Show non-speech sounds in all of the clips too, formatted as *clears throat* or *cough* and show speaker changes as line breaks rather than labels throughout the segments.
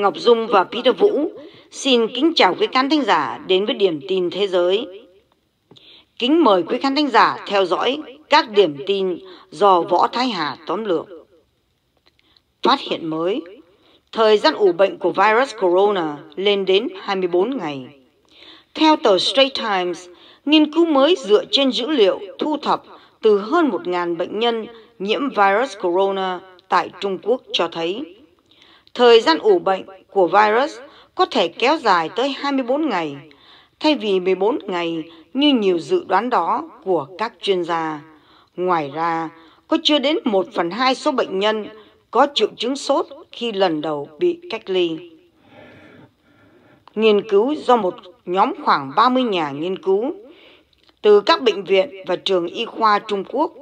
Ngọc Dung và Peter Vũ. Xin kính chào quý khán thính giả đến với Điểm tin Thế giới. Kính mời quý khán thính giả theo dõi các điểm tin do Võ Thái Hà tóm lược. Phát hiện mới Thời gian ủ bệnh của virus corona lên đến 24 ngày. Theo tờ Straits Times, nghiên cứu mới dựa trên dữ liệu thu thập từ hơn 1.000 bệnh nhân nhiễm virus corona tại Trung Quốc cho thấy Thời gian ủ bệnh của virus có thể kéo dài tới 24 ngày, thay vì 14 ngày như nhiều dự đoán đó của các chuyên gia. Ngoài ra, có chưa đến 1 phần 2 số bệnh nhân có triệu chứng sốt khi lần đầu bị cách ly. Nghiên cứu do một nhóm khoảng 30 nhà nghiên cứu từ các bệnh viện và trường y khoa Trung Quốc.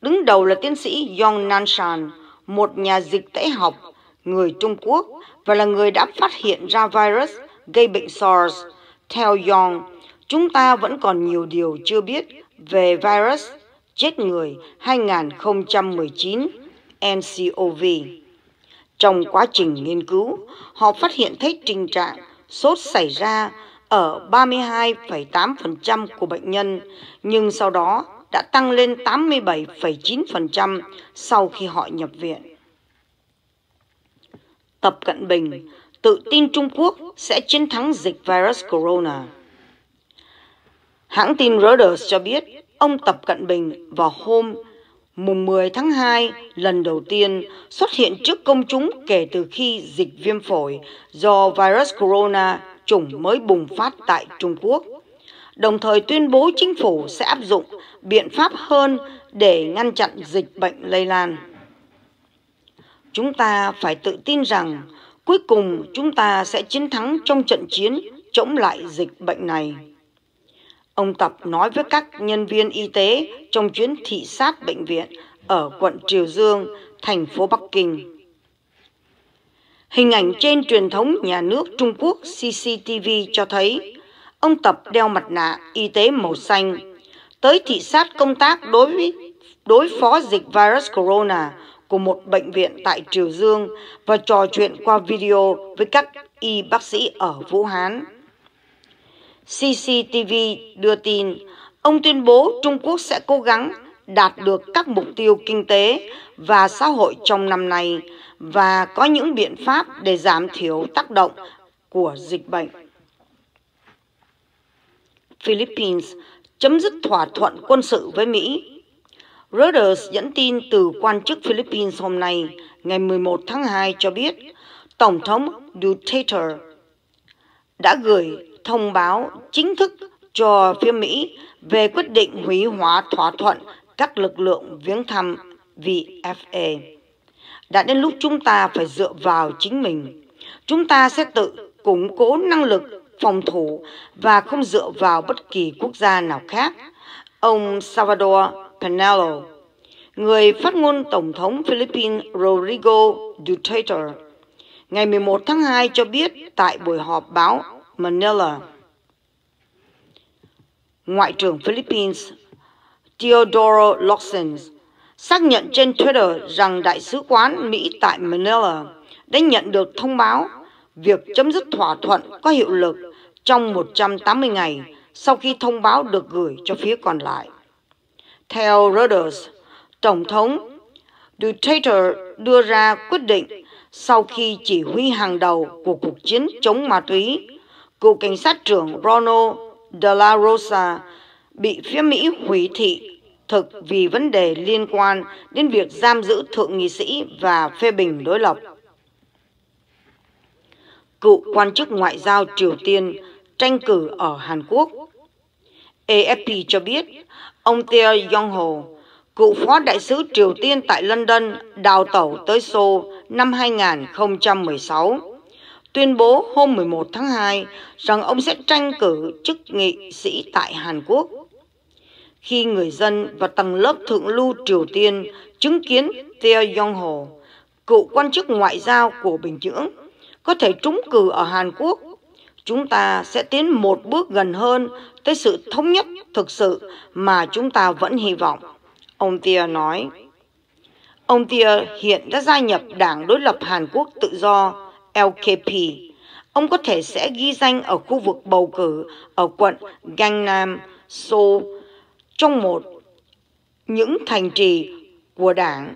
Đứng đầu là tiến sĩ Yong Nanshan, một nhà dịch tễ học người Trung Quốc và là người đã phát hiện ra virus gây bệnh SARS. Theo Yong, chúng ta vẫn còn nhiều điều chưa biết về virus chết người 2019 NCOV. Trong quá trình nghiên cứu, họ phát hiện thấy tình trạng sốt xảy ra ở 32,8% của bệnh nhân, nhưng sau đó đã tăng lên 87,9% sau khi họ nhập viện. Tập Cận Bình tự tin Trung Quốc sẽ chiến thắng dịch virus corona. Hãng tin Reuters cho biết ông Tập Cận Bình vào hôm mùng 10 tháng 2 lần đầu tiên xuất hiện trước công chúng kể từ khi dịch viêm phổi do virus corona chủng mới bùng phát tại Trung Quốc. Đồng thời tuyên bố chính phủ sẽ áp dụng biện pháp hơn để ngăn chặn dịch bệnh lây lan. Chúng ta phải tự tin rằng cuối cùng chúng ta sẽ chiến thắng trong trận chiến chống lại dịch bệnh này. Ông Tập nói với các nhân viên y tế trong chuyến thị sát bệnh viện ở quận Triều Dương, thành phố Bắc Kinh. Hình ảnh trên truyền thống nhà nước Trung Quốc CCTV cho thấy ông Tập đeo mặt nạ y tế màu xanh tới thị sát công tác đối với đối phó dịch virus corona của một bệnh viện tại Triều Dương và trò chuyện qua video với các y bác sĩ ở Vũ Hán. CCTV đưa tin, ông tuyên bố Trung Quốc sẽ cố gắng đạt được các mục tiêu kinh tế và xã hội trong năm nay và có những biện pháp để giảm thiểu tác động của dịch bệnh. Philippines chấm dứt thỏa thuận quân sự với Mỹ Reuters dẫn tin từ quan chức Philippines hôm nay, ngày 11 tháng 2 cho biết Tổng thống Duterte đã gửi thông báo chính thức cho phía Mỹ về quyết định hủy hóa thỏa thuận các lực lượng viếng thăm VFA. Đã đến lúc chúng ta phải dựa vào chính mình. Chúng ta sẽ tự củng cố năng lực phòng thủ và không dựa vào bất kỳ quốc gia nào khác. Ông Salvador Panelo, người phát ngôn Tổng thống Philippines Rodrigo Duterte, ngày 11 tháng 2 cho biết tại buổi họp báo Manila. Ngoại trưởng Philippines Teodoro Locsin xác nhận trên Twitter rằng Đại sứ quán Mỹ tại Manila đã nhận được thông báo việc chấm dứt thỏa thuận có hiệu lực trong 180 ngày sau khi thông báo được gửi cho phía còn lại. Theo Reuters, Tổng thống Duterte đưa ra quyết định sau khi chỉ huy hàng đầu của cuộc chiến chống ma túy, cựu cảnh sát trưởng Ronald De La Rosa bị phía Mỹ hủy thị thực vì vấn đề liên quan đến việc giam giữ thượng nghị sĩ và phê bình đối lập. Cựu quan chức ngoại giao Triều Tiên tranh cử ở Hàn Quốc AFP cho biết Ông Tia Yong-ho, cựu phó đại sứ Triều Tiên tại London, đào tẩu tới Seoul năm 2016, tuyên bố hôm 11 tháng 2 rằng ông sẽ tranh cử chức nghị sĩ tại Hàn Quốc. Khi người dân và tầng lớp thượng lưu Triều Tiên chứng kiến Tia Yong-ho, cựu quan chức ngoại giao của Bình Nhưỡng, có thể trúng cử ở Hàn Quốc chúng ta sẽ tiến một bước gần hơn tới sự thống nhất thực sự mà chúng ta vẫn hy vọng. Ông Tia nói. Ông Tia hiện đã gia nhập Đảng Đối lập Hàn Quốc Tự do LKP. Ông có thể sẽ ghi danh ở khu vực bầu cử ở quận Gangnam, Seoul trong một những thành trì của đảng.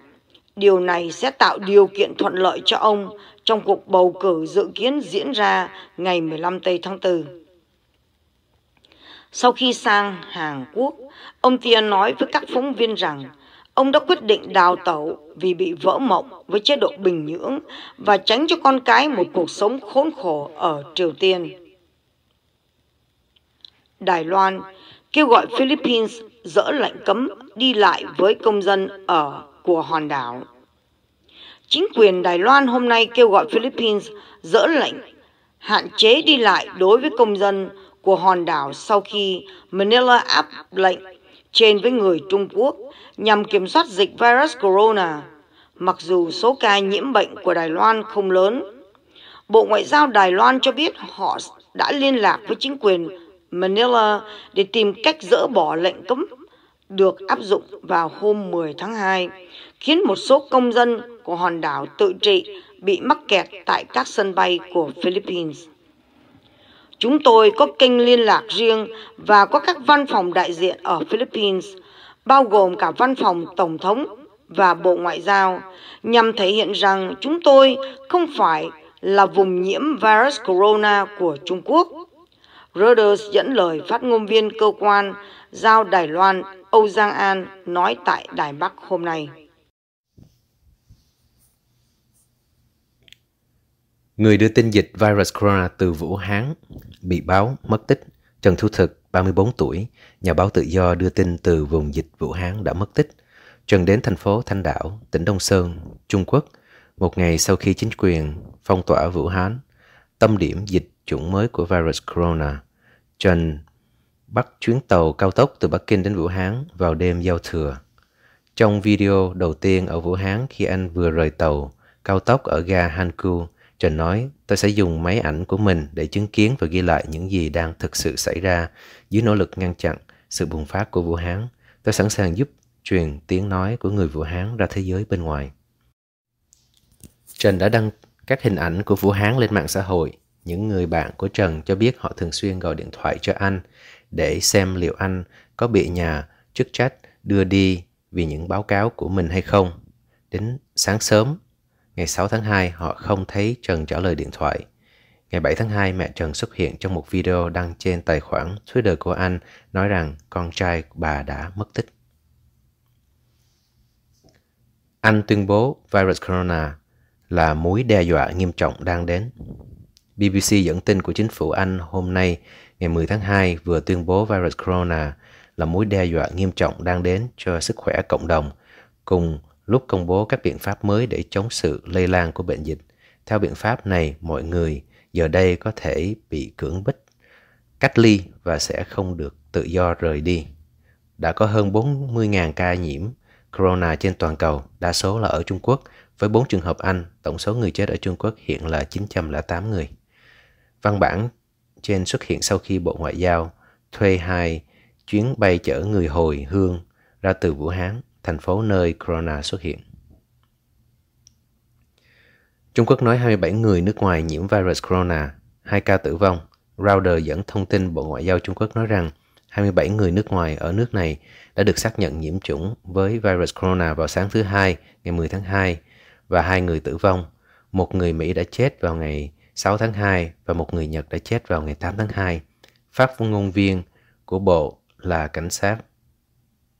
Điều này sẽ tạo điều kiện thuận lợi cho ông trong cuộc bầu cử dự kiến diễn ra ngày 15 Tây tháng 4. Sau khi sang Hàn Quốc, ông Tia nói với các phóng viên rằng ông đã quyết định đào tẩu vì bị vỡ mộng với chế độ Bình Nhưỡng và tránh cho con cái một cuộc sống khốn khổ ở Triều Tiên. Đài Loan kêu gọi Philippines dỡ lệnh cấm đi lại với công dân ở của hòn đảo. Chính quyền Đài Loan hôm nay kêu gọi Philippines dỡ lệnh hạn chế đi lại đối với công dân của hòn đảo sau khi Manila áp lệnh trên với người Trung Quốc nhằm kiểm soát dịch virus corona. Mặc dù số ca nhiễm bệnh của Đài Loan không lớn, Bộ Ngoại giao Đài Loan cho biết họ đã liên lạc với chính quyền Manila để tìm cách dỡ bỏ lệnh cấm được áp dụng vào hôm 10 tháng 2 khiến một số công dân của hòn đảo tự trị bị mắc kẹt tại các sân bay của Philippines. Chúng tôi có kênh liên lạc riêng và có các văn phòng đại diện ở Philippines, bao gồm cả văn phòng Tổng thống và Bộ Ngoại giao, nhằm thể hiện rằng chúng tôi không phải là vùng nhiễm virus corona của Trung Quốc. Reuters dẫn lời phát ngôn viên cơ quan giao Đài Loan Âu Giang An nói tại Đài Bắc hôm nay.
Người đưa tin dịch virus corona từ Vũ Hán bị báo mất tích. Trần Thu Thực, 34 tuổi, nhà báo tự do đưa tin từ vùng dịch Vũ Hán đã mất tích. Trần đến thành phố Thanh Đảo, tỉnh Đông Sơn, Trung Quốc, một ngày sau khi chính quyền phong tỏa Vũ Hán, tâm điểm dịch chủng mới của virus corona. Trần bắt chuyến tàu cao tốc từ Bắc Kinh đến Vũ Hán vào đêm giao thừa. Trong video đầu tiên ở Vũ Hán khi anh vừa rời tàu cao tốc ở ga Hankou, Trần nói, tôi sẽ dùng máy ảnh của mình để chứng kiến và ghi lại những gì đang thực sự xảy ra dưới nỗ lực ngăn chặn sự bùng phát của Vũ Hán. Tôi sẵn sàng giúp truyền tiếng nói của người Vũ Hán ra thế giới bên ngoài. Trần đã đăng các hình ảnh của Vũ Hán lên mạng xã hội. Những người bạn của Trần cho biết họ thường xuyên gọi điện thoại cho anh để xem liệu anh có bị nhà chức trách đưa đi vì những báo cáo của mình hay không. Đến sáng sớm, Ngày 6 tháng 2, họ không thấy Trần trả lời điện thoại. Ngày 7 tháng 2, mẹ Trần xuất hiện trong một video đăng trên tài khoản Twitter của anh nói rằng con trai bà đã mất tích. Anh tuyên bố virus corona là mối đe dọa nghiêm trọng đang đến. BBC dẫn tin của chính phủ Anh hôm nay, ngày 10 tháng 2, vừa tuyên bố virus corona là mối đe dọa nghiêm trọng đang đến cho sức khỏe cộng đồng, cùng lúc công bố các biện pháp mới để chống sự lây lan của bệnh dịch. Theo biện pháp này, mọi người giờ đây có thể bị cưỡng bức cách ly và sẽ không được tự do rời đi. Đã có hơn 40.000 ca nhiễm corona trên toàn cầu, đa số là ở Trung Quốc, với 4 trường hợp Anh, tổng số người chết ở Trung Quốc hiện là 908 người. Văn bản trên xuất hiện sau khi Bộ Ngoại giao thuê hai chuyến bay chở người hồi hương ra từ Vũ Hán thành phố nơi corona xuất hiện. Trung Quốc nói 27 người nước ngoài nhiễm virus corona, 2 ca tử vong. Reuters dẫn thông tin Bộ Ngoại giao Trung Quốc nói rằng 27 người nước ngoài ở nước này đã được xác nhận nhiễm chủng với virus corona vào sáng thứ Hai, ngày 10 tháng 2, và hai người tử vong. Một người Mỹ đã chết vào ngày 6 tháng 2 và một người Nhật đã chết vào ngày 8 tháng 2. Phát ngôn viên của Bộ là cảnh sát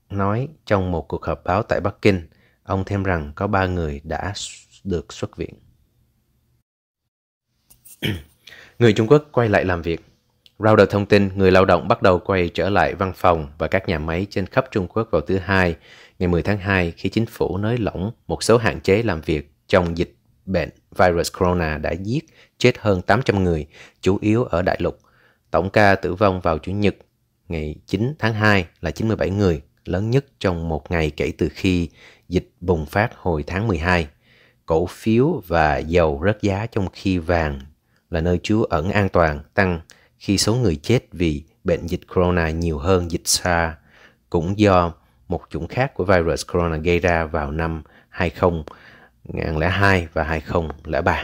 nói trong một cuộc họp báo tại Bắc Kinh, ông thêm rằng có ba người đã được xuất viện. *clears throat* người Trung Quốc quay lại làm việc. Router thông tin người lao động bắt đầu quay trở lại văn phòng và các nhà máy trên khắp Trung Quốc vào thứ Hai, ngày 10 tháng 2 khi chính phủ nới lỏng một số hạn chế làm việc trong dịch bệnh virus corona đã giết chết hơn 800 người, chủ yếu ở đại lục. Tổng ca tử vong vào Chủ nhật ngày 9 tháng 2 là 97 người, lớn nhất trong một ngày kể từ khi dịch bùng phát hồi tháng 12. Cổ phiếu và dầu rớt giá trong khi vàng là nơi trú ẩn an toàn tăng khi số người chết vì bệnh dịch corona nhiều hơn dịch SARS cũng do một chủng khác của virus corona gây ra vào năm 2002 và 2003.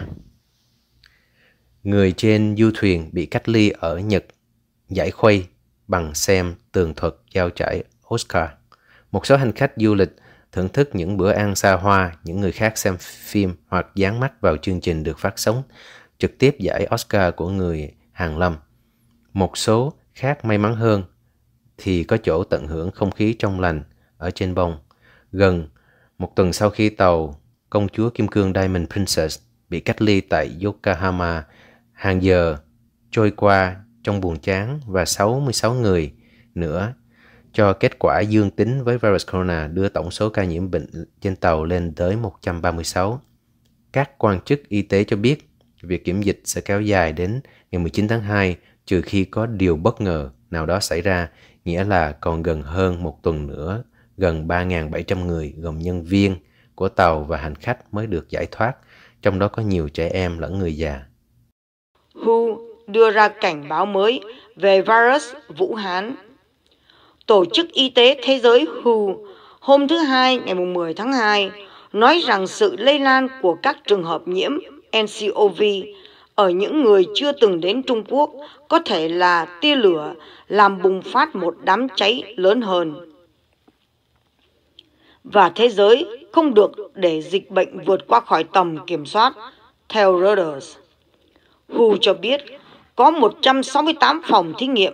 Người trên du thuyền bị cách ly ở Nhật giải khuây bằng xem tường thuật giao trải Oscar. Một số hành khách du lịch thưởng thức những bữa ăn xa hoa, những người khác xem phim hoặc dán mắt vào chương trình được phát sóng trực tiếp giải Oscar của người hàng Lâm. Một số khác may mắn hơn thì có chỗ tận hưởng không khí trong lành ở trên bông. Gần một tuần sau khi tàu công chúa Kim Cương Diamond Princess bị cách ly tại Yokohama, hàng giờ trôi qua trong buồn chán và 66 người nữa cho kết quả dương tính với virus corona đưa tổng số ca nhiễm bệnh trên tàu lên tới 136. Các quan chức y tế cho biết việc kiểm dịch sẽ kéo dài đến ngày 19 tháng 2 trừ khi có điều bất ngờ nào đó xảy ra, nghĩa là còn gần hơn một tuần nữa, gần 3.700 người gồm nhân viên của tàu và hành khách mới được giải thoát, trong đó có nhiều trẻ em lẫn người già.
WHO đưa ra cảnh báo mới về virus Vũ Hán Tổ chức Y tế Thế giới WHO hôm thứ Hai ngày 10 tháng 2 nói rằng sự lây lan của các trường hợp nhiễm NCOV ở những người chưa từng đến Trung Quốc có thể là tia lửa làm bùng phát một đám cháy lớn hơn. Và thế giới không được để dịch bệnh vượt qua khỏi tầm kiểm soát, theo Reuters. WHO cho biết có 168 phòng thí nghiệm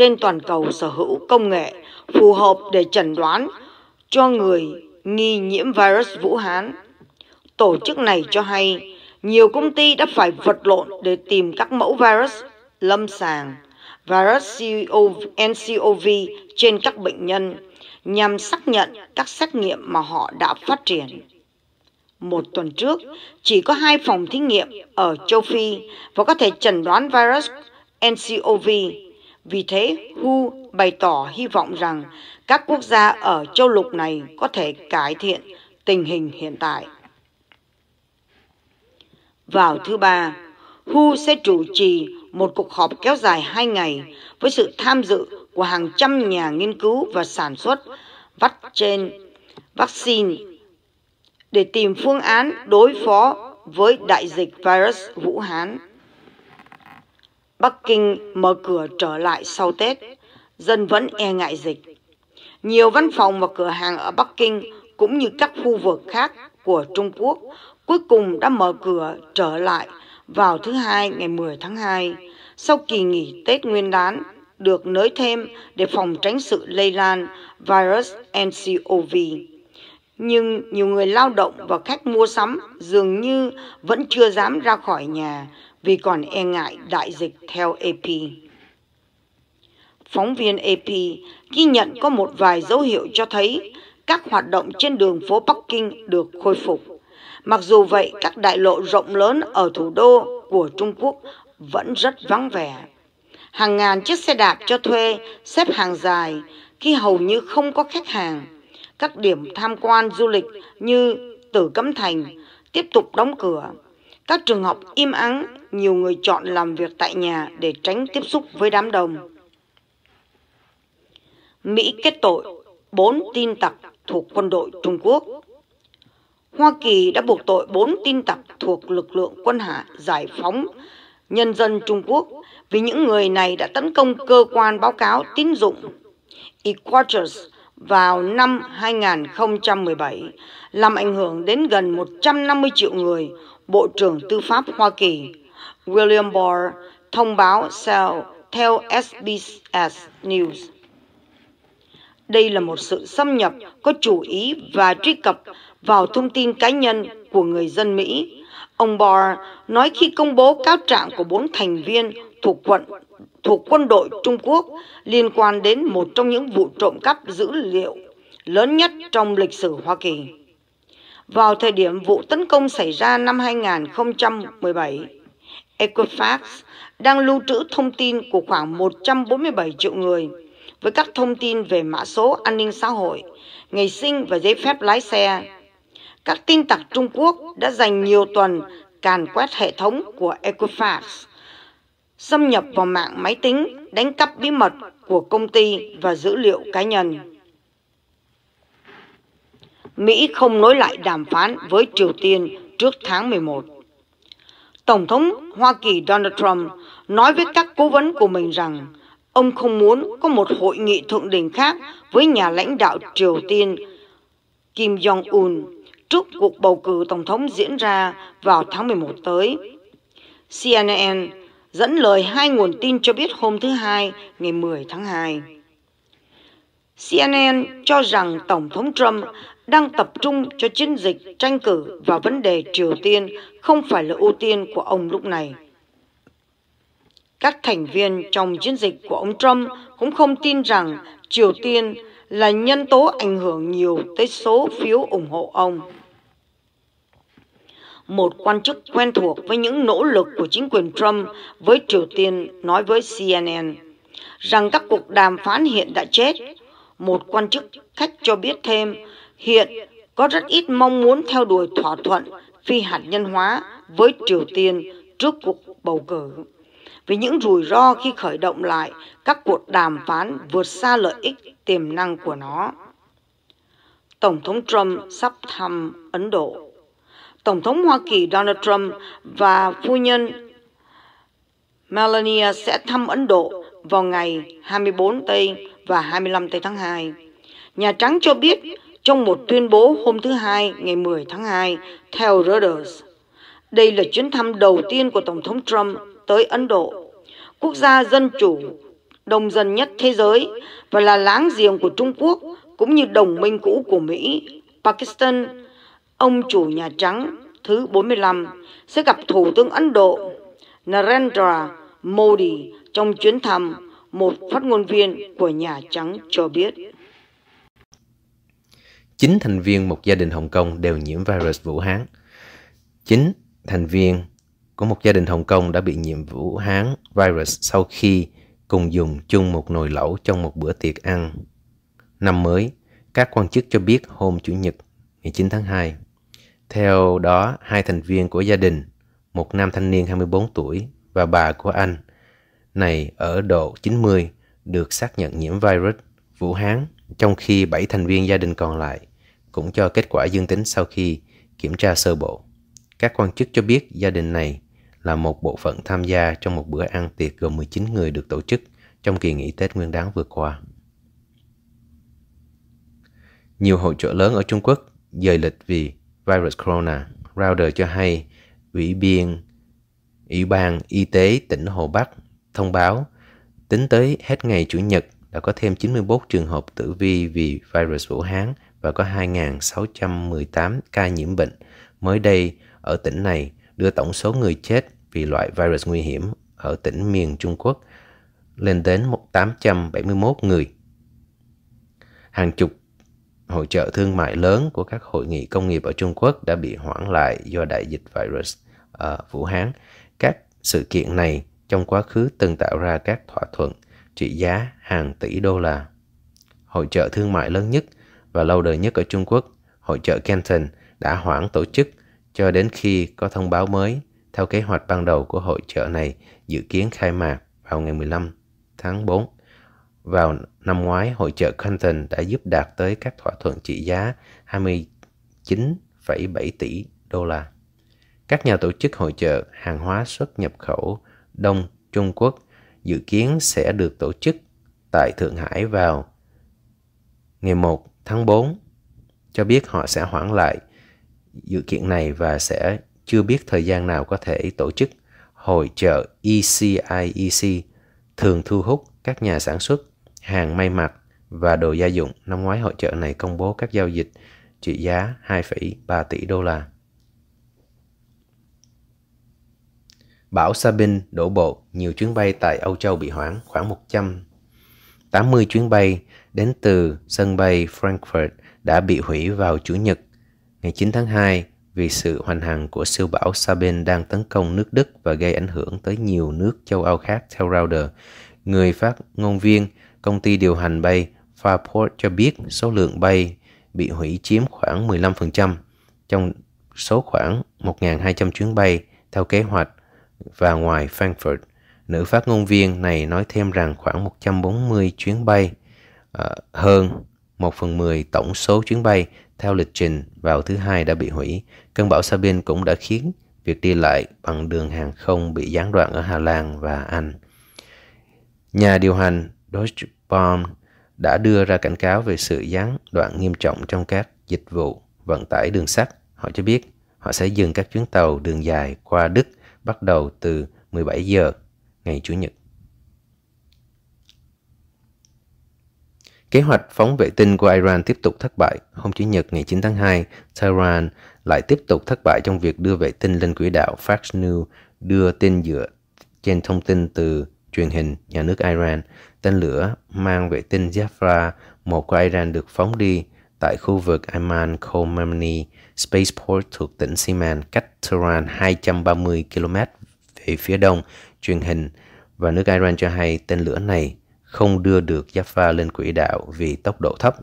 trên toàn cầu sở hữu công nghệ phù hợp để chẩn đoán cho người nghi nhiễm virus Vũ Hán. Tổ chức này cho hay nhiều công ty đã phải vật lộn để tìm các mẫu virus lâm sàng, virus NCOV trên các bệnh nhân nhằm xác nhận các xét nghiệm mà họ đã phát triển. Một tuần trước, chỉ có hai phòng thí nghiệm ở châu Phi và có thể chẩn đoán virus NCOV vì thế, Hu bày tỏ hy vọng rằng các quốc gia ở châu lục này có thể cải thiện tình hình hiện tại. Vào thứ ba, Hu sẽ chủ trì một cuộc họp kéo dài hai ngày với sự tham dự của hàng trăm nhà nghiên cứu và sản xuất vắt trên vaccine để tìm phương án đối phó với đại dịch virus Vũ Hán. Bắc Kinh mở cửa trở lại sau Tết, dân vẫn e ngại dịch. Nhiều văn phòng và cửa hàng ở Bắc Kinh cũng như các khu vực khác của Trung Quốc cuối cùng đã mở cửa trở lại vào thứ Hai ngày 10 tháng 2 sau kỳ nghỉ Tết Nguyên đán được nới thêm để phòng tránh sự lây lan virus ncov nhưng nhiều người lao động và khách mua sắm dường như vẫn chưa dám ra khỏi nhà vì còn e ngại đại dịch theo AP. Phóng viên AP ghi nhận có một vài dấu hiệu cho thấy các hoạt động trên đường phố Bắc Kinh được khôi phục. Mặc dù vậy, các đại lộ rộng lớn ở thủ đô của Trung Quốc vẫn rất vắng vẻ. Hàng ngàn chiếc xe đạp cho thuê xếp hàng dài khi hầu như không có khách hàng. Các điểm tham quan du lịch như Tử Cấm Thành tiếp tục đóng cửa. Các trường học im ắng, nhiều người chọn làm việc tại nhà để tránh tiếp xúc với đám đông. Mỹ kết tội 4 tin tặc thuộc quân đội Trung Quốc. Hoa Kỳ đã buộc tội 4 tin tặc thuộc lực lượng quân hạ giải phóng nhân dân Trung Quốc vì những người này đã tấn công cơ quan báo cáo tín dụng Equators vào năm 2017 làm ảnh hưởng đến gần 150 triệu người Bộ trưởng Tư pháp Hoa Kỳ William Barr thông báo sao theo SBS News. Đây là một sự xâm nhập có chủ ý và truy cập vào thông tin cá nhân của người dân Mỹ. Ông Barr nói khi công bố cáo trạng của bốn thành viên thuộc quận thuộc quân đội Trung Quốc liên quan đến một trong những vụ trộm cắp dữ liệu lớn nhất trong lịch sử Hoa Kỳ. Vào thời điểm vụ tấn công xảy ra năm 2017, Equifax đang lưu trữ thông tin của khoảng 147 triệu người với các thông tin về mã số an ninh xã hội, ngày sinh và giấy phép lái xe. Các tin tặc Trung Quốc đã dành nhiều tuần càn quét hệ thống của Equifax, xâm nhập vào mạng máy tính, đánh cắp bí mật của công ty và dữ liệu cá nhân. Mỹ không nối lại đàm phán với Triều Tiên trước tháng 11. Tổng thống Hoa Kỳ Donald Trump nói với các cố vấn của mình rằng ông không muốn có một hội nghị thượng đỉnh khác với nhà lãnh đạo Triều Tiên Kim Jong-un trước cuộc bầu cử tổng thống diễn ra vào tháng 11 tới. CNN dẫn lời hai nguồn tin cho biết hôm thứ Hai, ngày 10 tháng 2. CNN cho rằng Tổng thống Trump đang tập trung cho chiến dịch tranh cử và vấn đề Triều Tiên không phải là ưu tiên của ông lúc này. Các thành viên trong chiến dịch của ông Trump cũng không tin rằng Triều Tiên là nhân tố ảnh hưởng nhiều tới số phiếu ủng hộ ông. Một quan chức quen thuộc với những nỗ lực của chính quyền Trump với Triều Tiên nói với CNN rằng các cuộc đàm phán hiện đã chết một quan chức khách cho biết thêm, hiện có rất ít mong muốn theo đuổi thỏa thuận phi hạt nhân hóa với Triều Tiên trước cuộc bầu cử. Vì những rủi ro khi khởi động lại các cuộc đàm phán vượt xa lợi ích tiềm năng của nó. Tổng thống Trump sắp thăm Ấn Độ. Tổng thống Hoa Kỳ Donald Trump và phu nhân Melania sẽ thăm Ấn Độ vào ngày 24 tây và 25 tây tháng 2. Nhà Trắng cho biết trong một tuyên bố hôm thứ Hai ngày 10 tháng 2 theo Reuters, đây là chuyến thăm đầu tiên của Tổng thống Trump tới Ấn Độ, quốc gia dân chủ, đồng dân nhất thế giới và là láng giềng của Trung Quốc cũng như đồng minh cũ của Mỹ, Pakistan. Ông chủ Nhà Trắng thứ 45 sẽ gặp Thủ tướng Ấn Độ Narendra Modi trong chuyến thăm một phát ngôn viên của Nhà Trắng cho biết.
Chín thành viên một gia đình Hồng Kông đều nhiễm virus Vũ Hán. Chín thành viên của một gia đình Hồng Kông đã bị nhiễm Vũ Hán virus sau khi cùng dùng chung một nồi lẩu trong một bữa tiệc ăn. Năm mới, các quan chức cho biết hôm Chủ nhật ngày 9 tháng 2. Theo đó, hai thành viên của gia đình, một nam thanh niên 24 tuổi và bà của anh này ở độ 90 được xác nhận nhiễm virus Vũ Hán, trong khi 7 thành viên gia đình còn lại cũng cho kết quả dương tính sau khi kiểm tra sơ bộ. Các quan chức cho biết gia đình này là một bộ phận tham gia trong một bữa ăn tiệc gồm 19 người được tổ chức trong kỳ nghỉ Tết Nguyên đán vừa qua. Nhiều hội chợ lớn ở Trung Quốc dời lịch vì virus corona. Router cho hay Ủy biên Ủy ban Y tế tỉnh Hồ Bắc thông báo tính tới hết ngày Chủ nhật đã có thêm 91 trường hợp tử vi vì virus Vũ Hán và có 2.618 ca nhiễm bệnh mới đây ở tỉnh này đưa tổng số người chết vì loại virus nguy hiểm ở tỉnh miền Trung Quốc lên đến 871 người. Hàng chục hội trợ thương mại lớn của các hội nghị công nghiệp ở Trung Quốc đã bị hoãn lại do đại dịch virus ở ờ, Vũ Hán. Các sự kiện này trong quá khứ từng tạo ra các thỏa thuận trị giá hàng tỷ đô la. Hội trợ thương mại lớn nhất và lâu đời nhất ở Trung Quốc, hội trợ Canton đã hoãn tổ chức cho đến khi có thông báo mới theo kế hoạch ban đầu của hội trợ này dự kiến khai mạc vào ngày 15 tháng 4. Vào năm ngoái, hội trợ Canton đã giúp đạt tới các thỏa thuận trị giá 29,7 tỷ đô la. Các nhà tổ chức hội trợ hàng hóa xuất nhập khẩu Đông Trung Quốc dự kiến sẽ được tổ chức tại Thượng Hải vào ngày 1 tháng 4 cho biết họ sẽ hoãn lại dự kiện này và sẽ chưa biết thời gian nào có thể tổ chức hội trợ ECIEC e thường thu hút các nhà sản xuất hàng may mặc và đồ gia dụng. Năm ngoái hội trợ này công bố các giao dịch trị giá 2,3 tỷ đô la. Bão Sabin đổ bộ, nhiều chuyến bay tại Âu Châu bị hoãn khoảng 180 chuyến bay đến từ sân bay Frankfurt đã bị hủy vào Chủ nhật ngày 9 tháng 2 vì sự hoành hành của siêu bão Sabin đang tấn công nước Đức và gây ảnh hưởng tới nhiều nước châu Âu khác theo Reuters Người phát ngôn viên công ty điều hành bay Farport cho biết số lượng bay bị hủy chiếm khoảng 15%, trong số khoảng 1.200 chuyến bay theo kế hoạch và ngoài Frankfurt. Nữ phát ngôn viên này nói thêm rằng khoảng 140 chuyến bay, ờ, hơn 1 phần 10 tổng số chuyến bay theo lịch trình vào thứ hai đã bị hủy. Cơn bão Sabine cũng đã khiến việc đi lại bằng đường hàng không bị gián đoạn ở Hà Lan và Anh. Nhà điều hành Deutsche Bahn đã đưa ra cảnh cáo về sự gián đoạn nghiêm trọng trong các dịch vụ vận tải đường sắt. Họ cho biết họ sẽ dừng các chuyến tàu đường dài qua Đức bắt đầu từ 17 giờ ngày Chủ nhật. Kế hoạch phóng vệ tinh của Iran tiếp tục thất bại. Hôm Chủ nhật ngày 9 tháng 2, Tehran lại tiếp tục thất bại trong việc đưa vệ tinh lên quỹ đạo. Fox News đưa tin dựa trên thông tin từ truyền hình nhà nước Iran. Tên lửa mang vệ tinh Jafra, một của Iran được phóng đi tại khu vực Amman Khomeini Spaceport thuộc tỉnh Siman cách Tehran 230 km về phía đông. Truyền hình và nước Iran cho hay tên lửa này không đưa được Jaffa lên quỹ đạo vì tốc độ thấp.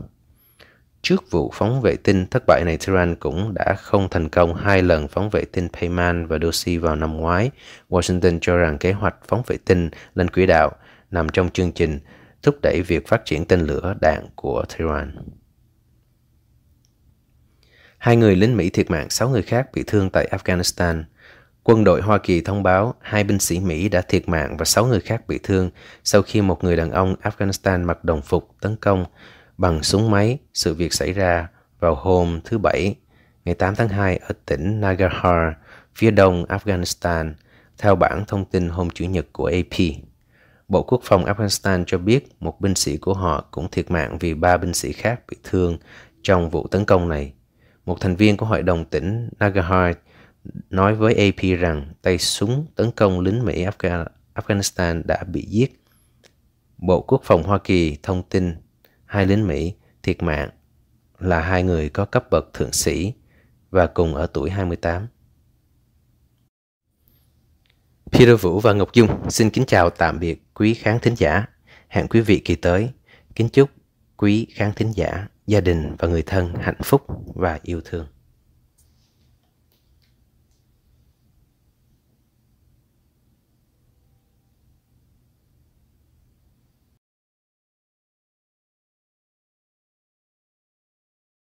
Trước vụ phóng vệ tinh thất bại này, Tehran cũng đã không thành công hai lần phóng vệ tinh Payman và Dosi vào năm ngoái. Washington cho rằng kế hoạch phóng vệ tinh lên quỹ đạo nằm trong chương trình thúc đẩy việc phát triển tên lửa đạn của Tehran. Hai người lính Mỹ thiệt mạng, sáu người khác bị thương tại Afghanistan. Quân đội Hoa Kỳ thông báo hai binh sĩ Mỹ đã thiệt mạng và sáu người khác bị thương sau khi một người đàn ông Afghanistan mặc đồng phục tấn công bằng súng máy. Sự việc xảy ra vào hôm thứ Bảy, ngày 8 tháng 2 ở tỉnh Nagarhar, phía đông Afghanistan, theo bản thông tin hôm Chủ nhật của AP. Bộ Quốc phòng Afghanistan cho biết một binh sĩ của họ cũng thiệt mạng vì ba binh sĩ khác bị thương trong vụ tấn công này. Một thành viên của hội đồng tỉnh Nagahar nói với AP rằng tay súng tấn công lính Mỹ Afghanistan đã bị giết. Bộ Quốc phòng Hoa Kỳ thông tin hai lính Mỹ thiệt mạng là hai người có cấp bậc thượng sĩ và cùng ở tuổi 28. Peter Vũ và Ngọc Dung xin kính chào tạm biệt quý khán thính giả. Hẹn quý vị kỳ tới. Kính chúc quý khán thính giả gia đình và người thân hạnh phúc và yêu thương